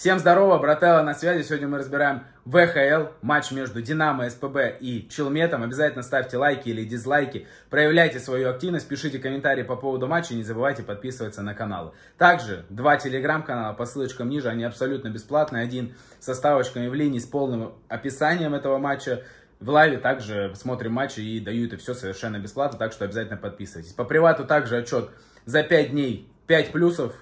Всем здорово, брателла на связи. Сегодня мы разбираем ВХЛ, матч между Динамо, СПБ и Челметом. Обязательно ставьте лайки или дизлайки, проявляйте свою активность, пишите комментарии по поводу матча и не забывайте подписываться на каналы. Также два телеграм-канала по ссылочкам ниже, они абсолютно бесплатные. Один со ставочками в линии с полным описанием этого матча. В лайве также смотрим матчи и даю это все совершенно бесплатно, так что обязательно подписывайтесь. По привату также отчет за 5 дней 5 плюсов,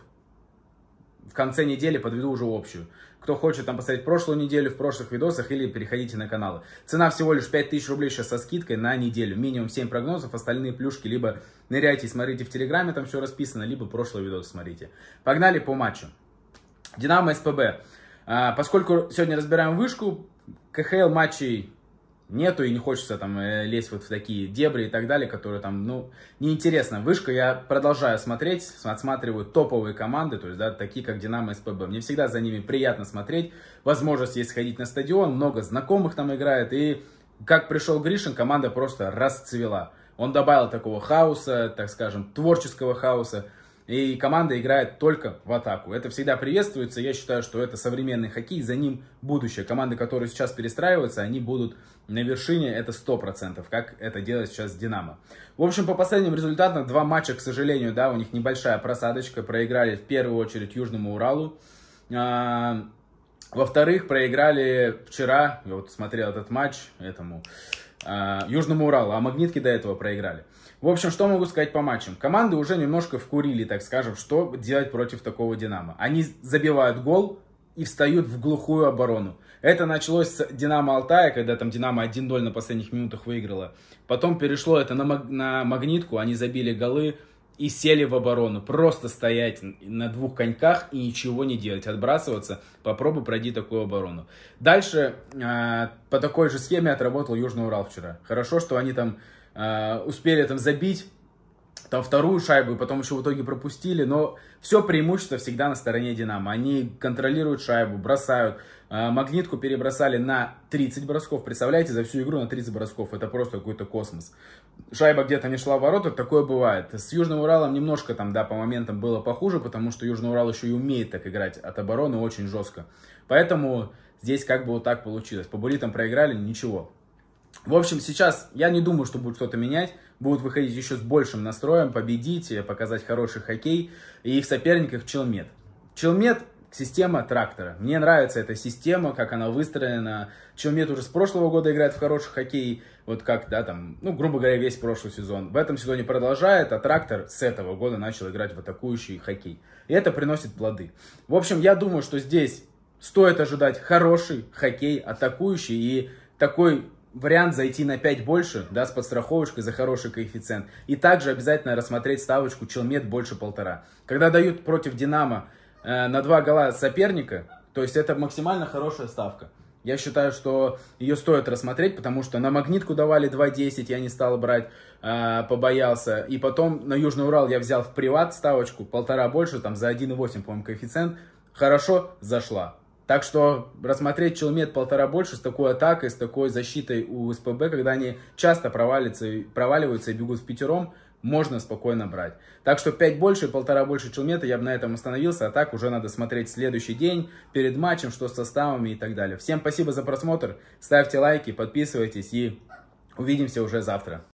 в конце недели подведу уже общую. Кто хочет там посмотреть прошлую неделю в прошлых видосах или переходите на каналы. Цена всего лишь 5000 рублей сейчас со скидкой на неделю. Минимум 7 прогнозов, остальные плюшки либо ныряйте и смотрите в Телеграме, там все расписано, либо прошлый видос смотрите. Погнали по матчу. Динамо СПБ. А, поскольку сегодня разбираем вышку, КХЛ матчей нету, и не хочется там э, лезть вот в такие дебри и так далее, которые там, ну, неинтересно. Вышка я продолжаю смотреть, отсматриваю топовые команды, то есть, да, такие как Динамо и СПБ. Мне всегда за ними приятно смотреть, возможность есть ходить на стадион, много знакомых там играет, и как пришел Гришин, команда просто расцвела. Он добавил такого хаоса, так скажем, творческого хаоса, и команда играет только в атаку. Это всегда приветствуется, я считаю, что это современный хоккей, за ним будущее. Команды, которые сейчас перестраиваются, они будут на вершине, это 100%, как это делает сейчас Динамо. В общем, по последним результатам, два матча, к сожалению, да, у них небольшая просадочка, проиграли в первую очередь Южному Уралу, а, во-вторых, проиграли вчера, я вот смотрел этот матч этому э, Южному Уралу, а магнитки до этого проиграли. В общем, что могу сказать по матчам? Команды уже немножко вкурили, так скажем, что делать против такого Динамо. Они забивают гол и встают в глухую оборону. Это началось с Динамо Алтая, когда там Динамо 1-0 на последних минутах выиграла. Потом перешло это на, маг- на Магнитку, они забили голы и сели в оборону. Просто стоять на двух коньках и ничего не делать, отбрасываться. Попробуй пройди такую оборону. Дальше э, по такой же схеме отработал Южный Урал вчера. Хорошо, что они там э, успели там забить там вторую шайбу, и потом еще в итоге пропустили, но все преимущество всегда на стороне Динамо. Они контролируют шайбу, бросают. А, Магнитку перебросали на 30 бросков. Представляете, за всю игру на 30 бросков. Это просто какой-то космос. Шайба где-то не шла в ворота, такое бывает. С Южным Уралом немножко там, да, по моментам было похуже, потому что Южный Урал еще и умеет так играть от обороны очень жестко. Поэтому здесь как бы вот так получилось. По булитам проиграли, ничего. В общем, сейчас я не думаю, что будет что-то менять. Будут выходить еще с большим настроем, победить, показать хороший хоккей. И их соперниках Челмет. Челмет система трактора. Мне нравится эта система, как она выстроена. Челмет уже с прошлого года играет в хороший хоккей, вот как, да, там, ну, грубо говоря, весь прошлый сезон. В этом сезоне продолжает, а трактор с этого года начал играть в атакующий хоккей. И это приносит плоды. В общем, я думаю, что здесь стоит ожидать хороший хоккей, атакующий и такой вариант зайти на 5 больше, да, с подстраховочкой за хороший коэффициент. И также обязательно рассмотреть ставочку Челмет больше полтора. Когда дают против Динамо э, на 2 гола соперника, то есть это максимально хорошая ставка. Я считаю, что ее стоит рассмотреть, потому что на магнитку давали 2.10, я не стал брать, э, побоялся. И потом на Южный Урал я взял в приват ставочку, полтора больше, там за 1.8, по-моему, коэффициент. Хорошо, зашла. Так что рассмотреть Челмет полтора больше с такой атакой, с такой защитой у СПБ, когда они часто провалятся, проваливаются и бегут в пятером, можно спокойно брать. Так что 5 больше и полтора больше Челмета, я бы на этом остановился, а так уже надо смотреть следующий день, перед матчем, что с составами и так далее. Всем спасибо за просмотр, ставьте лайки, подписывайтесь и увидимся уже завтра.